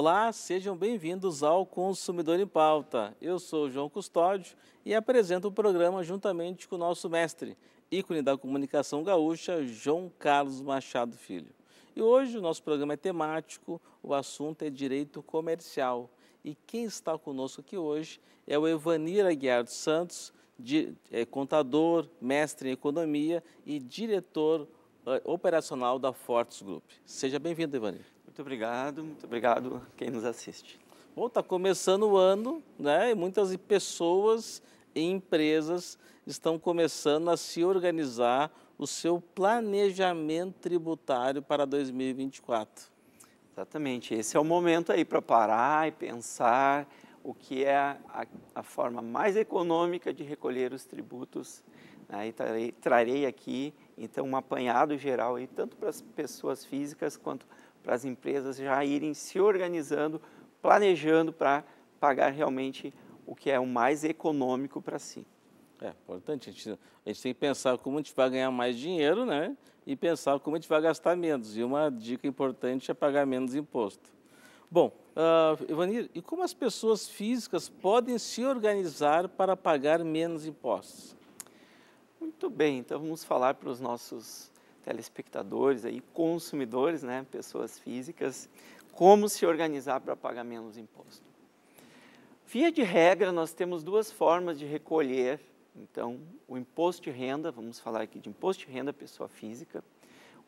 Olá, sejam bem-vindos ao Consumidor em Pauta. Eu sou João Custódio e apresento o programa juntamente com o nosso mestre, ícone da comunicação gaúcha, João Carlos Machado Filho. E hoje o nosso programa é temático, o assunto é direito comercial. E quem está conosco aqui hoje é o Evanir Aguiar dos Santos, de, é, contador, mestre em economia e diretor é, operacional da Fortes Group. Seja bem-vindo, Evanir. Muito obrigado, muito obrigado a quem nos assiste. Bom, está começando o ano, né? E muitas pessoas e empresas estão começando a se organizar o seu planejamento tributário para 2024. Exatamente, esse é o momento aí para parar e pensar o que é a, a, forma mais econômica de recolher os tributos. Né? E trarei, trarei aqui então um apanhado geral aí tanto para as pessoas físicas quanto para para as empresas já irem se organizando, planejando para pagar realmente o que é o mais econômico para si. É importante, a gente, a gente, tem que pensar como a gente vai ganhar mais dinheiro, né? E pensar como a gente vai gastar menos. E uma dica importante é pagar menos imposto. Bom, uh, Ivanir, e como as pessoas físicas podem se organizar para pagar menos impostos? Muito bem, então vamos falar para os nossos telespectadores, aí, consumidores, né, pessoas físicas, como se organizar para pagar menos imposto. Via de regra, nós temos duas formas de recolher, então, o imposto de renda, vamos falar aqui de imposto de renda pessoa física.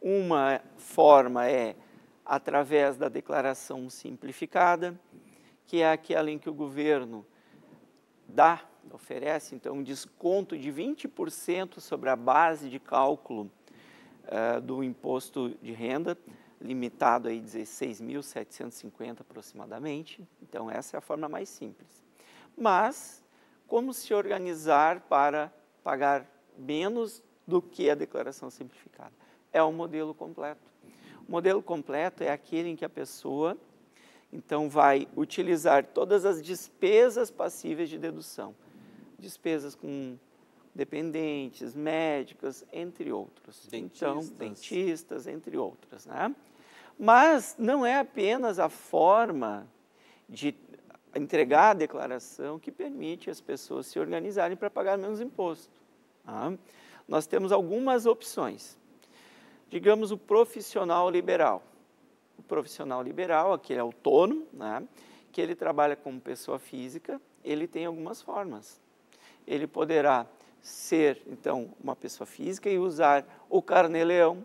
Uma forma é através da declaração simplificada, que é aquela em que o governo dá, oferece, então, um desconto de 20% sobre a base de cálculo eh, do imposto de renda, limitado a 16.750 aproximadamente. Então, essa é a forma mais simples. Mas, como se organizar para pagar menos do que a declaração simplificada? É o modelo completo. O modelo completo é aquele em que a pessoa, então, vai utilizar todas as despesas passíveis de dedução. Despesas com dependentes, médicos, entre outros. Então, dentistas. Então, dentistas, entre outros. Né? Mas não é apenas a forma de entregar a declaração que permite as pessoas se organizarem para pagar menos imposto. Né? Nós temos algumas opções. Digamos o profissional liberal. O profissional liberal, aquele autônomo, né? que ele trabalha como pessoa física, ele tem algumas formas. Ele poderá ser, então, uma pessoa física e usar o carneleão.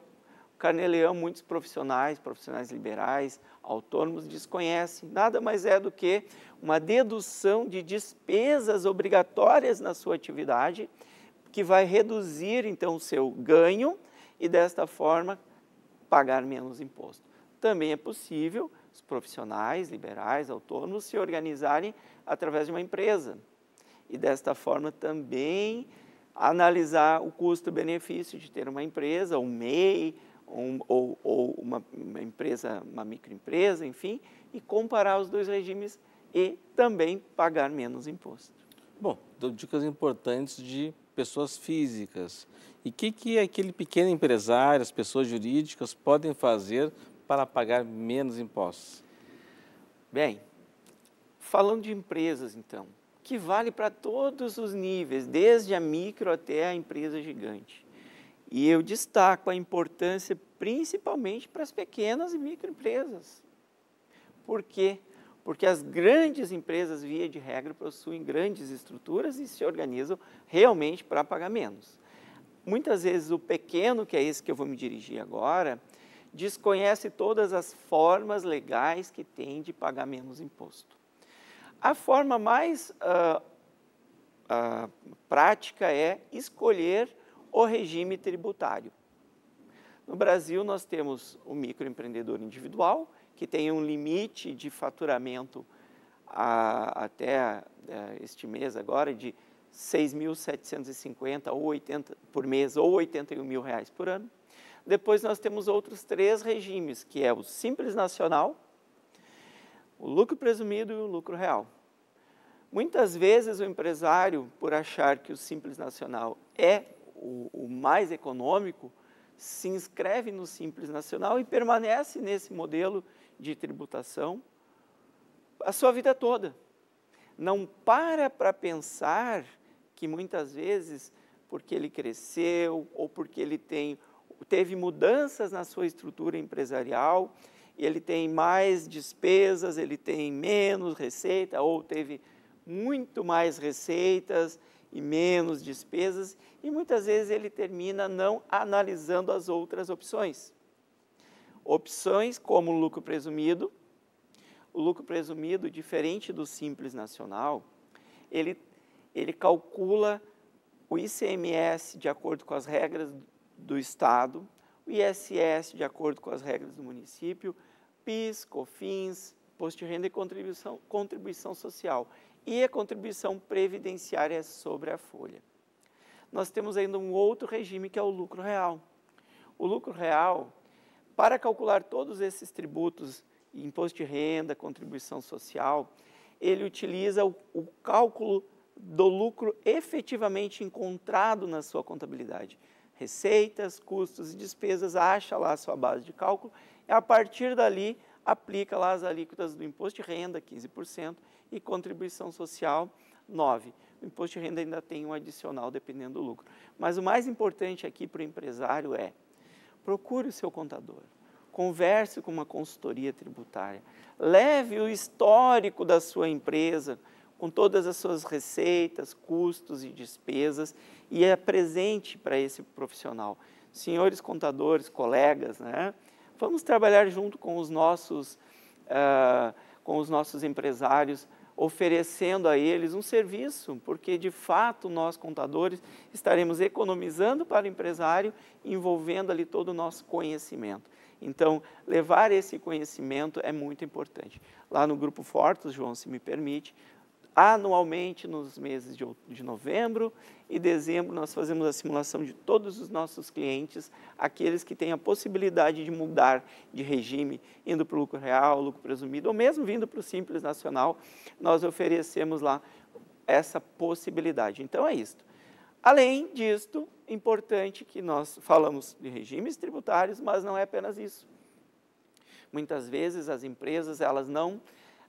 O carneleão, muitos profissionais, profissionais liberais, autônomos, desconhecem. Nada mais é do que uma dedução de despesas obrigatórias na sua atividade, que vai reduzir, então, o seu ganho e, desta forma, pagar menos imposto. Também é possível os profissionais, liberais, autônomos, se organizarem através de uma empresa. E desta forma também analisar o custo-benefício de ter uma empresa, um MEI, um, ou, ou uma, uma, empresa, uma microempresa, enfim, e comparar os dois regimes e também pagar menos imposto. Bom, dicas importantes de pessoas físicas. E o que, que aquele pequeno empresário, as pessoas jurídicas, podem fazer para pagar menos impostos? Bem, falando de empresas, então, que vale para todos os níveis, desde a micro até a empresa gigante. E eu destaco a importância principalmente para as pequenas e microempresas. Por quê? Porque as grandes empresas, via de regra, possuem grandes estruturas e se organizam realmente para pagar menos. Muitas vezes o pequeno, que é esse que eu vou me dirigir agora, desconhece todas as formas legais que tem de pagar menos imposto. A forma mais uh, uh, prática é escolher o regime tributário. No Brasil, nós temos o microempreendedor individual, que tem um limite de faturamento a, até a, eh, este mês agora de 6.750 ou 80 por mês ou 81 mil reais por ano. Depois nós temos outros três regimes, que é o simples nacional, o lucro presumido e o lucro real. Muitas vezes o empresário, por achar que o Simples Nacional é o, o mais econômico, se inscreve no Simples Nacional e permanece nesse modelo de tributação a sua vida toda. Não para para pensar que muitas vezes, porque ele cresceu ou porque ele tem, teve mudanças na sua estrutura empresarial, ele tem mais despesas, ele tem menos receita, ou teve muito mais receitas e menos despesas, e muitas vezes ele termina não analisando as outras opções. Opções como o lucro presumido. O lucro presumido, diferente do Simples Nacional, ele, ele calcula o ICMS de acordo com as regras do Estado, o ISS, de acordo com as regras do município, PIS, COFINS, Imposto de Renda e contribuição, contribuição Social, e a contribuição previdenciária sobre a folha. Nós temos ainda um outro regime que é o lucro real. O lucro real, para calcular todos esses tributos, imposto de renda, contribuição social, ele utiliza o, o cálculo do lucro efetivamente encontrado na sua contabilidade receitas, custos e despesas, acha lá a sua base de cálculo e a partir dali aplica lá as alíquotas do imposto de renda, 15%, e contribuição social, 9%. O imposto de renda ainda tem um adicional dependendo do lucro. Mas o mais importante aqui para o empresário é procure o seu contador, converse com uma consultoria tributária, leve o histórico da sua empresa, com todas as suas receitas, custos e despesas, e é presente para esse profissional. Senhores contadores, colegas, né? vamos trabalhar junto com os nossos, uh, com os nossos empresários, oferecendo a eles um serviço, porque de fato nós contadores estaremos economizando para o empresário, envolvendo ali todo o nosso conhecimento. Então, levar esse conhecimento é muito importante. Lá no Grupo Fortes, João, se me permite, anualmente nos meses de, novembro e dezembro nós fazemos a simulação de todos os nossos clientes, aqueles que têm a possibilidade de mudar de regime, indo para o lucro real, lucro presumido, ou mesmo vindo para o Simples Nacional, nós oferecemos lá essa possibilidade. Então é isto. Além disto, importante que nós falamos de regimes tributários, mas não é apenas isso. Muitas vezes as empresas, elas não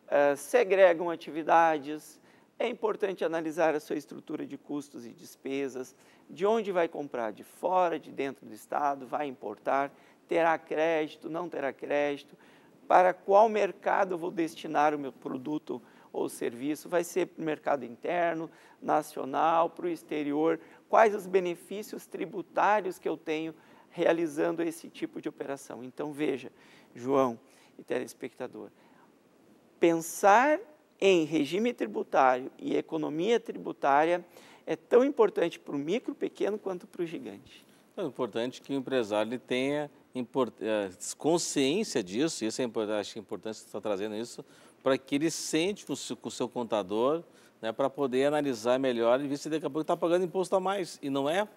eh, segregam atividades. É importante analisar a sua estrutura de custos e despesas, de onde vai comprar, de fora, de dentro do Estado, vai importar, terá crédito, não terá crédito, para qual mercado vou destinar o meu produto ou serviço, vai ser para o mercado interno, nacional, para o exterior, quais os benefícios tributários que eu tenho realizando esse tipo de operação. Então veja, João e telespectador, pensar em regime tributário e economia tributária é tão importante para o micro, pequeno quanto para o gigante. É importante que o empresário tenha eh, consciência disso, isso é importante, acho é importante você estar trazendo isso, para que ele sente com o seu contador, né, para poder analisar melhor e ver se daqui a pouco está pagando imposto a mais. E não é,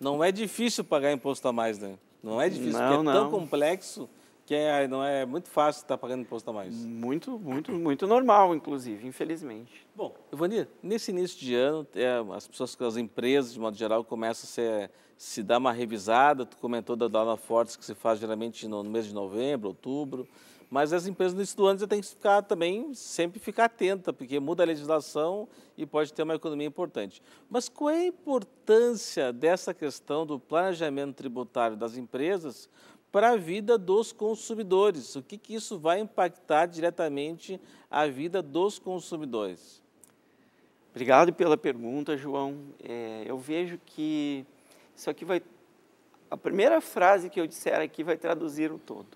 não é difícil pagar imposto a mais, né? Não é difícil, é não, porque não. é tão complexo que é, não é muito fácil estar tá pagando imposto a mais. Muito, muito, muito normal, inclusive, infelizmente. Bom, Ivanir, nesse início de ano, é, as pessoas, as empresas, de modo geral, começam a se, se dar uma revisada. Tu comentou da Dona Fortes, que se faz geralmente no, no mês de novembro, outubro. Mas as empresas no início do ano já têm que ficar também, sempre ficar atenta, porque muda a legislação e pode ter uma economia importante. Mas qual é a importância dessa questão do planejamento tributário das empresas para a vida dos consumidores. O que, que isso vai impactar diretamente a vida dos consumidores? Obrigado pela pergunta, João. É, eu vejo que isso aqui vai. A primeira frase que eu disser aqui vai traduzir o todo.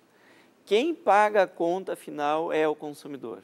Quem paga a conta final é o consumidor.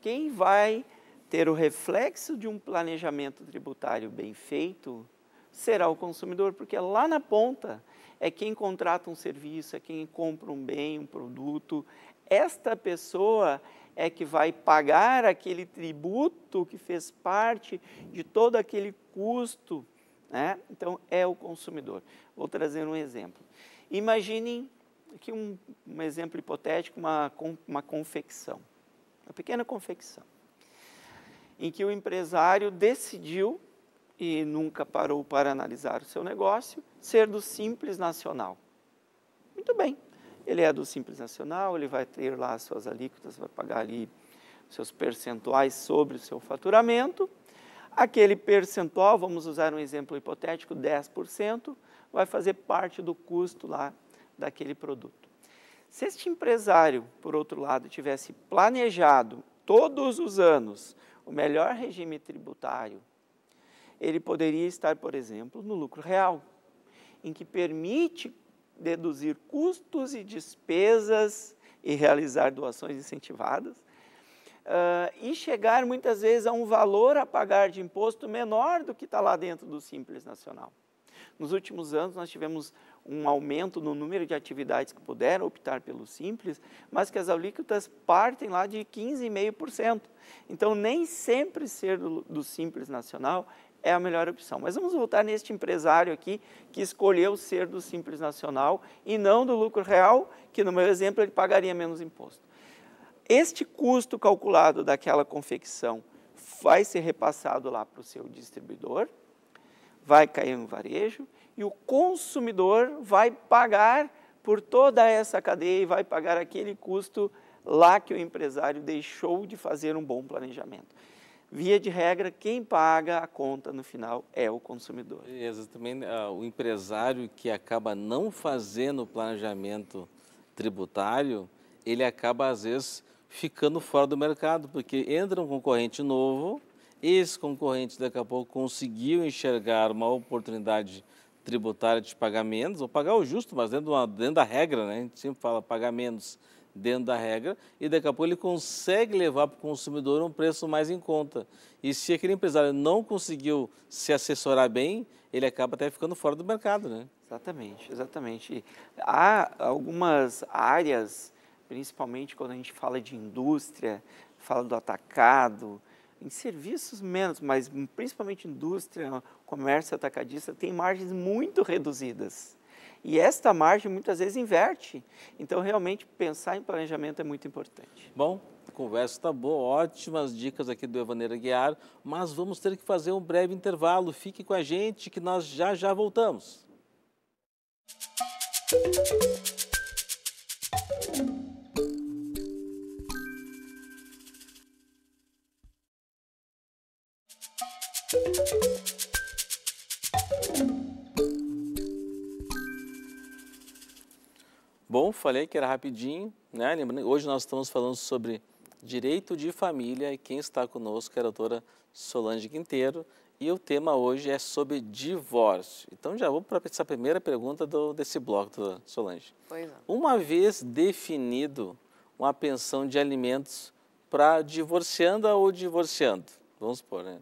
Quem vai ter o reflexo de um planejamento tributário bem feito será o consumidor, porque é lá na ponta é quem contrata um serviço, é quem compra um bem, um produto. Esta pessoa é que vai pagar aquele tributo que fez parte de todo aquele custo. Né? Então, é o consumidor. Vou trazer um exemplo. Imaginem aqui um, um exemplo hipotético, uma, uma confecção, uma pequena confecção, em que o empresário decidiu e nunca parou para analisar o seu negócio, ser do Simples Nacional. Muito bem, ele é do Simples Nacional, ele vai ter lá suas alíquotas, vai pagar ali seus percentuais sobre o seu faturamento. Aquele percentual, vamos usar um exemplo hipotético, 10%, vai fazer parte do custo lá daquele produto. Se este empresário, por outro lado, tivesse planejado todos os anos o melhor regime tributário ele poderia estar, por exemplo, no lucro real, em que permite deduzir custos e despesas e realizar doações incentivadas, uh, e chegar muitas vezes a um valor a pagar de imposto menor do que está lá dentro do Simples Nacional. Nos últimos anos, nós tivemos um aumento no número de atividades que puderam optar pelo Simples, mas que as alíquotas partem lá de 15,5%. Então, nem sempre ser do, do Simples Nacional é a melhor opção. Mas vamos voltar neste empresário aqui que escolheu ser do Simples Nacional e não do lucro real, que no meu exemplo ele pagaria menos imposto. Este custo calculado daquela confecção vai ser repassado lá para o seu distribuidor, vai cair no varejo e o consumidor vai pagar por toda essa cadeia e vai pagar aquele custo lá que o empresário deixou de fazer um bom planejamento via de regra, quem paga a conta no final é o consumidor. Exatamente, né, o empresário que acaba não fazendo o planejamento tributário, ele acaba, às vezes, ficando fora do mercado, porque entra um concorrente novo, esse concorrente daqui a pouco conseguiu enxergar uma oportunidade tributária de pagar menos, ou pagar o justo, mas dentro, uma, dentro da regra, né? a gente sempre fala pagar menos dentro da regra e daqui a pouco ele consegue levar para o consumidor um preço mais em conta. E se aquele empresário não conseguiu se assessorar bem, ele acaba até ficando fora do mercado, né? Exatamente, exatamente. Há algumas áreas, principalmente quando a gente fala de indústria, fala do atacado, em serviços menos, mas principalmente indústria, comércio atacadista, tem margens muito reduzidas. E esta margem muitas vezes inverte. Então, realmente, pensar em planejamento é muito importante. Bom, conversa está boa, ótimas dicas aqui do Evaneira Guiar, mas vamos ter que fazer um breve intervalo. Fique com a gente que nós já já voltamos. Música falei que era rapidinho, né? hoje nós estamos falando sobre direito de família e quem está conosco é a doutora Solange Quinteiro e o tema hoje é sobre divórcio. Então já vou para essa primeira pergunta do, desse bloco, doutora Solange. Pois é. Uma vez definido uma pensão de alimentos para divorciando ou divorciando, vamos supor, né?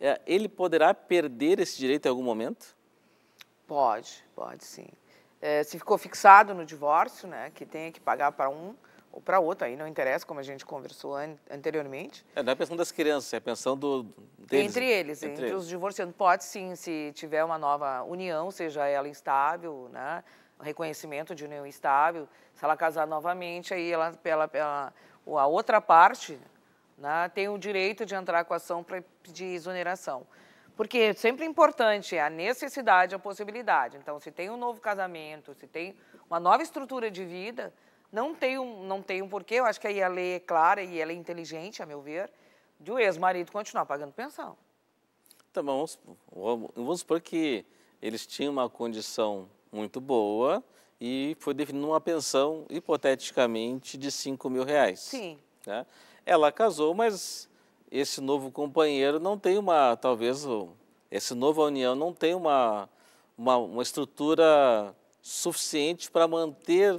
É, ele poderá perder esse direito em algum momento? Pode, pode sim é, se ficou fixado no divórcio, né, que tenha que pagar para um ou para outro, aí não interessa, como a gente conversou an anteriormente. É, não é a pensão das crianças, é a pensão do, deles. Né? Entre eles, entre, entre eles. os divorciantes Pode sim, se tiver uma nova união, seja ela instável, né, reconhecimento de união estável, se ela casar novamente, aí ela, pela, pela, a outra parte né, tem o direito de entrar com a ação para pedir exoneração. Porque é sempre importante é a necessidade, é a possibilidade. Então, se tem um novo casamento, se tem uma nova estrutura de vida, não tem um, não tem um porquê. Eu acho que aí a lei é clara e ela é inteligente, a meu ver, de o ex-marido continuar pagando pensão. Então, vamos, vamos supor que eles tinham uma condição muito boa e foi definida uma pensão, hipoteticamente, de 5 mil reais. Sim. Né? Ela casou, mas esse novo companheiro não tem uma, talvez, esse nova união não tem uma, uma, uma estrutura suficiente para manter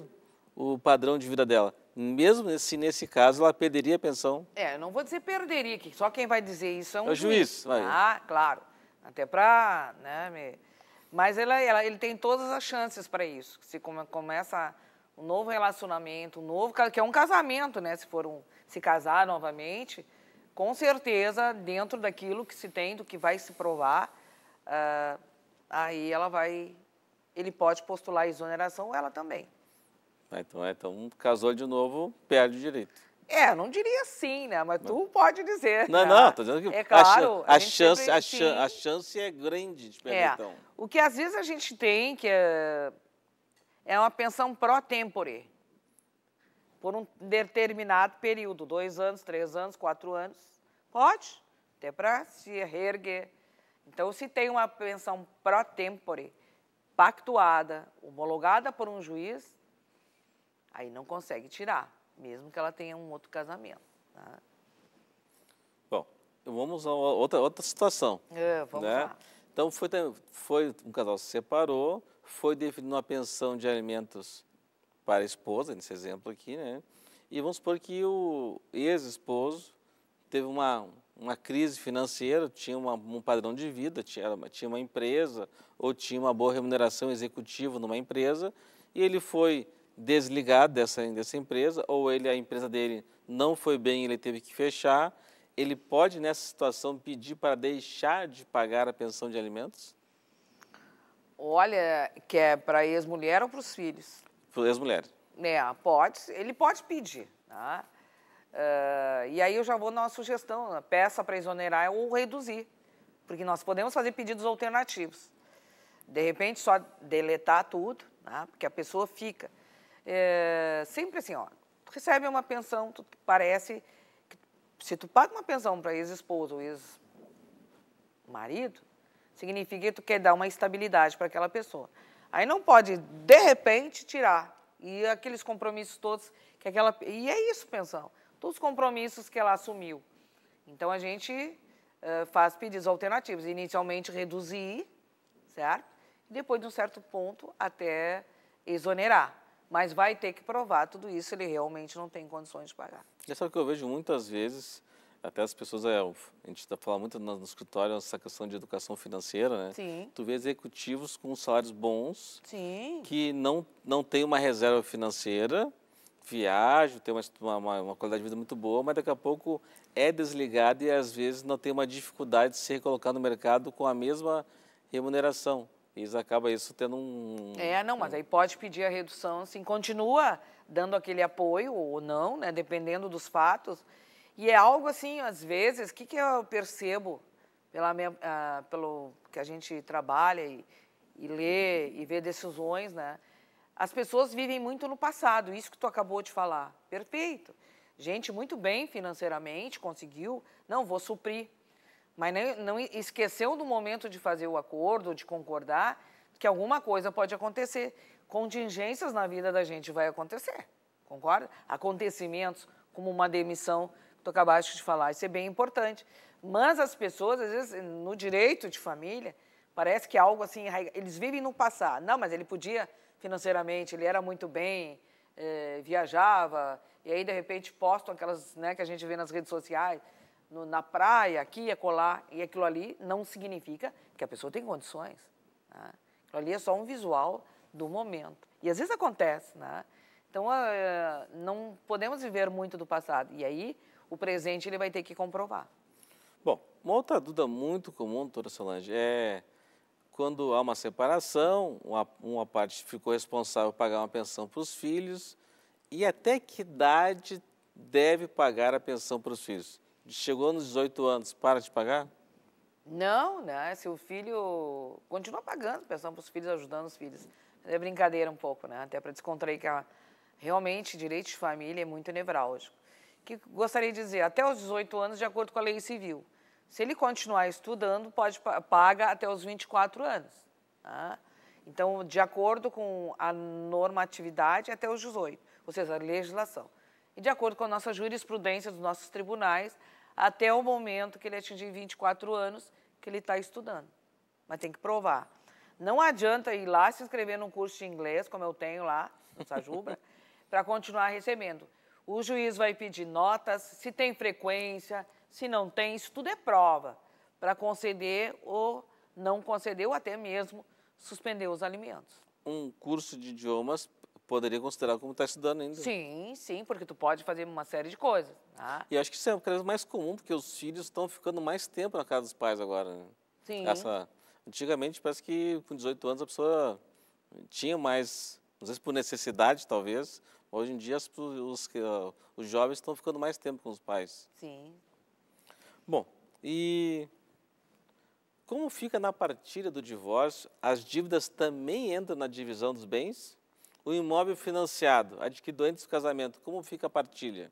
o padrão de vida dela. Mesmo se nesse, nesse caso ela perderia a pensão. É, não vou dizer perderia, que só quem vai dizer isso é um é o juiz. juiz ah, claro. Até para. Né, me... Mas ela, ela, ele tem todas as chances para isso. Se come, começa um novo relacionamento, um novo. que é um casamento, né? Se for um, se casar novamente com certeza, dentro daquilo que se tem, do que vai se provar, uh, aí ela vai, ele pode postular a exoneração ou ela também. Ah, então, é, então, casou de novo, perde o direito. É, não diria sim, né? Mas tu pode dizer. Não, né? não, tô dizendo que é claro, a, a, a chance, a, a chance é grande de perder, é. então. O que às vezes a gente tem, que é, é uma pensão pró-tempore por um determinado período, dois anos, três anos, quatro anos, pode, até para se reerguer. Então, se tem uma pensão pro tempore, pactuada, homologada por um juiz, aí não consegue tirar, mesmo que ela tenha um outro casamento. Né? Bom, vamos a outra, outra situação. É, vamos né? lá. Então, foi, foi um casal se separou, foi definida uma pensão de alimentos para a esposa, nesse exemplo aqui, né? E vamos supor que o ex-esposo teve uma, uma crise financeira, tinha uma, um padrão de vida, tinha, tinha uma empresa ou tinha uma boa remuneração executiva numa empresa e ele foi desligado dessa, dessa empresa ou ele a empresa dele não foi bem, ele teve que fechar, ele pode nessa situação pedir para deixar de pagar a pensão de alimentos? Olha, que é para ex-mulher ou para os filhos? as mulheres É, pode, ele pode pedir. Tá? Uh, e aí eu já vou numa sugestão, né? peça para exonerar ou reduzir, porque nós podemos fazer pedidos alternativos. De repente, só deletar tudo, né? porque a pessoa fica. É, sempre assim, ó, tu recebe uma pensão, tu, parece que se tu paga uma pensão para ex-esposo ou ex-marido, significa que tu quer dar uma estabilidade para aquela pessoa. Aí não pode, de repente, tirar. E aqueles compromissos todos que aquela. E é isso, pensão. Todos os compromissos que ela assumiu. Então a gente uh, faz pedidos alternativos. Inicialmente reduzir, certo? E depois de um certo ponto até exonerar. Mas vai ter que provar tudo isso, ele realmente não tem condições de pagar. Já sabe que eu vejo muitas vezes até as pessoas, é, a gente está falando muito no, no escritório essa questão de educação financeira, né? Sim. Tu vê executivos com salários bons, Sim. que não, não tem uma reserva financeira, viajam, tem uma, uma, uma, qualidade de vida muito boa, mas daqui a pouco é desligado e às vezes não tem uma dificuldade de se recolocar no mercado com a mesma remuneração. Eles acaba isso tendo um. É, não, mas aí pode pedir a redução, assim, continua dando aquele apoio ou não, né? Dependendo dos fatos e é algo assim, às vezes, o que, que eu percebo pela minha, ah, pelo que a gente trabalha e, e lê e vê decisões, né? As pessoas vivem muito no passado, isso que tu acabou de falar. Perfeito. Gente muito bem financeiramente, conseguiu, não vou suprir. Mas não esqueceu do momento de fazer o acordo, de concordar, que alguma coisa pode acontecer. Contingências na vida da gente vai acontecer, concorda? Acontecimentos como uma demissão tu acabaste de falar, isso é bem importante. Mas as pessoas, às vezes, no direito de família, parece que é algo assim, eles vivem no passado. Não, mas ele podia financeiramente, ele era muito bem, eh, viajava, e aí, de repente, postam aquelas né, que a gente vê nas redes sociais, no, na praia, aqui, e acolá, e aquilo ali não significa que a pessoa tem condições. Né? Aquilo ali é só um visual do momento. E às vezes acontece, né? Então, uh, não podemos viver muito do passado. E aí, o presente ele vai ter que comprovar. Bom, uma outra dúvida muito comum, doutora Solange, é quando há uma separação, uma, uma parte ficou responsável por pagar uma pensão para os filhos, e até que idade deve pagar a pensão para os filhos? Chegou nos 18 anos, para de pagar? Não, né? Se o filho continua pagando pensão para os filhos, ajudando os filhos. É brincadeira um pouco, né? Até para descontrair que a... realmente direito de família é muito nevrálgico que gostaria de dizer, até os 18 anos, de acordo com a lei civil. Se ele continuar estudando, pode paga até os 24 anos. Tá? Então, de acordo com a normatividade, até os 18, ou seja, a legislação. E de acordo com a nossa jurisprudência dos nossos tribunais, até o momento que ele atingir 24 anos, que ele está estudando. Mas tem que provar. Não adianta ir lá se inscrever num curso de inglês, como eu tenho lá, no Sajuba, para continuar recebendo. O juiz vai pedir notas, se tem frequência, se não tem, isso tudo é prova para conceder ou não conceder, ou até mesmo suspender os alimentos. Um curso de idiomas poderia considerar como está estudando ainda. Sim, sim, porque tu pode fazer uma série de coisas. Tá? E acho que isso é uma coisa mais comum, porque os filhos estão ficando mais tempo na casa dos pais agora. Né? Sim. Essa, antigamente, parece que com 18 anos a pessoa tinha mais, não sei se por necessidade talvez, Hoje em dia, os, os, os jovens estão ficando mais tempo com os pais. Sim. Bom, e como fica na partilha do divórcio? As dívidas também entram na divisão dos bens? O imóvel financiado, adquirido antes do casamento, como fica a partilha?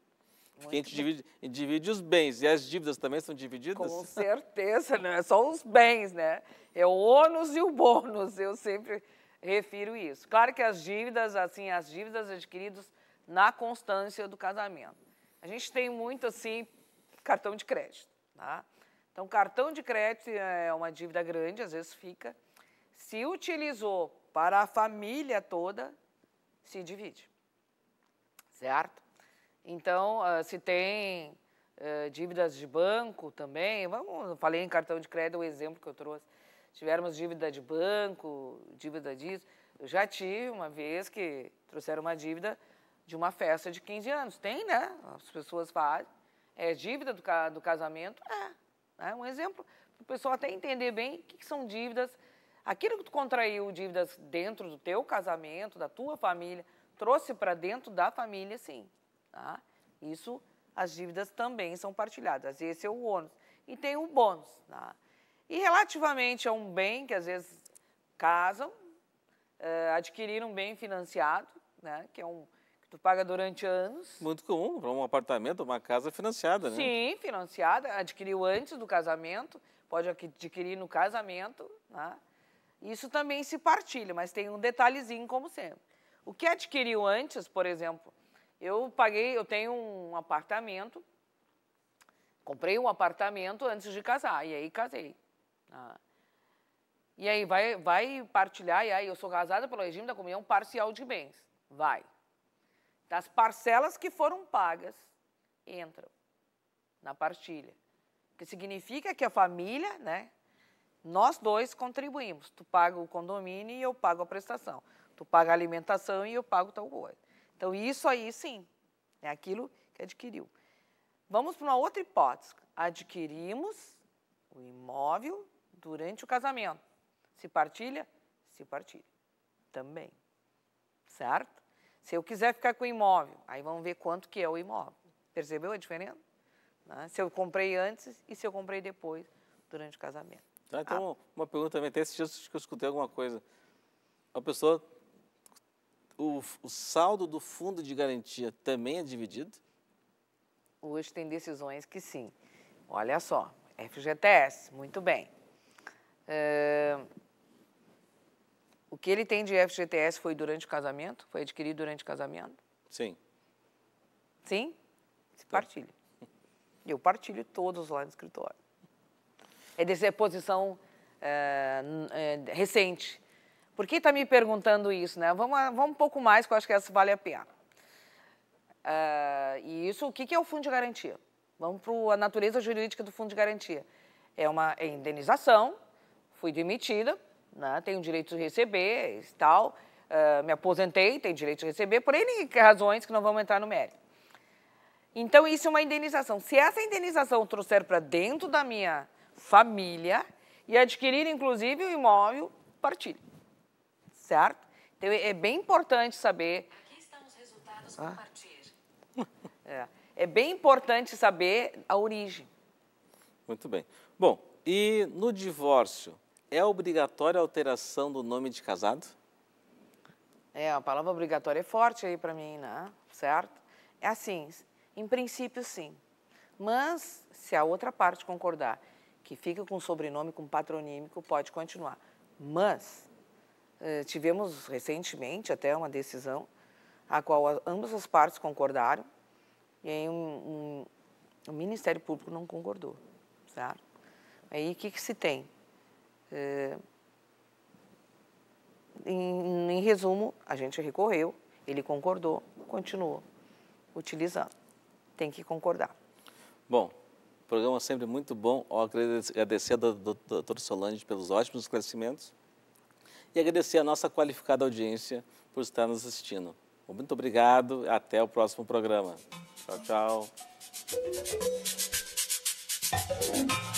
Porque a gente divide, divide, os bens e as dívidas também são divididas? Com certeza, não é só os bens, né? É o ônus e o bônus. Eu sempre refiro isso. Claro que as dívidas, assim, as dívidas adquiridas na constância do casamento. A gente tem muito, assim, cartão de crédito, tá? Então, cartão de crédito é uma dívida grande, às vezes fica. Se utilizou para a família toda, se divide, certo? Então, ah, se tem ah, dívidas de banco também, vamos, falei em cartão de crédito, o exemplo que eu trouxe, tivermos dívida de banco, dívida disso. Eu já tive uma vez que trouxeram uma dívida de uma festa de 15 anos. Tem, né? As pessoas fazem. É dívida do, do casamento? É. é um exemplo para o pessoal até entender bem o que, que são dívidas. Aquilo que tu contraiu, dívidas dentro do teu casamento, da tua família, trouxe para dentro da família, sim. Tá? Isso, as dívidas também são partilhadas. Esse é o ônus. E tem o bônus. Tá? E relativamente a um bem, que às vezes casam, é, adquiriram um bem financiado, né? que é um que tu paga durante anos. Muito comum, para um apartamento, uma casa financiada, né? Sim, financiada, adquiriu antes do casamento, pode adquirir no casamento, né? Isso também se partilha, mas tem um detalhezinho, como sempre. O que adquiriu antes, por exemplo, eu paguei, eu tenho um apartamento, comprei um apartamento antes de casar, e aí casei. Ah. E aí vai, vai partilhar, e aí eu sou casada pelo regime da comunhão parcial de bens. Vai. Das parcelas que foram pagas, entram na partilha. O Que significa que a família, né? Nós dois contribuímos. Tu paga o condomínio e eu pago a prestação. Tu paga a alimentação e eu pago tal coisa. Então, isso aí sim, é aquilo que adquiriu. Vamos para uma outra hipótese. Adquirimos o imóvel durante o casamento. Se partilha? Se partilha. Também. Certo? Se eu quiser ficar com o imóvel, aí vamos ver quanto que é o imóvel. Percebeu a diferença? Né? Se eu comprei antes e se eu comprei depois, durante o casamento. Ah, então, ah. Uma, pergunta também. Tem esses dias que eu escutei alguma coisa. A pessoa... O, o saldo do fundo de garantia também é dividido? Hoje tem decisões que sim. Olha só, FGTS, muito bem. O que ele tem de FGTS foi durante o casamento? Foi adquirido durante o casamento? Sim. Sim? Se partilha. Eu partilho todos lá no escritório. É de posição é, eh, é, eh, recente. Por que está me perguntando isso? Né? Vamos, vamos um pouco mais, que eu acho que essa vale a pena. Ah, e isso, o que, que é o fundo de garantia? Vamos para a natureza jurídica do fundo de garantia. É uma indenização fui demitida, né, tenho direito de receber e tal, uh, me aposentei, tenho direito de receber, por N razões que não vamos entrar no mérito. Então, isso é uma indenização. Se essa indenização trouxer para dentro da minha família e adquirir, inclusive, o imóvel, partilho. Certo? Então, é bem importante saber... Aqui estão os resultados ah. partir. É. é bem importante saber a origem. Muito bem. Bom, e no divórcio, é obrigatória a alteração do nome de casado? É, a palavra obrigatória é forte aí para mim, né? Certo? É assim, em princípio sim. Mas se a outra parte concordar que fica com sobrenome com patronímico, pode continuar. Mas eh, tivemos recentemente até uma decisão a qual ambas as partes concordaram e aí um, um, o Ministério Público não concordou, certo? Aí o que, que se tem? É, em, em resumo, a gente recorreu, ele concordou, continuou utilizando. Tem que concordar. Bom, programa sempre muito bom. Eu agradecer a doutora Solange pelos ótimos esclarecimentos e agradecer a nossa qualificada audiência por estar nos assistindo. Muito obrigado, até o próximo programa. Tchau, tchau.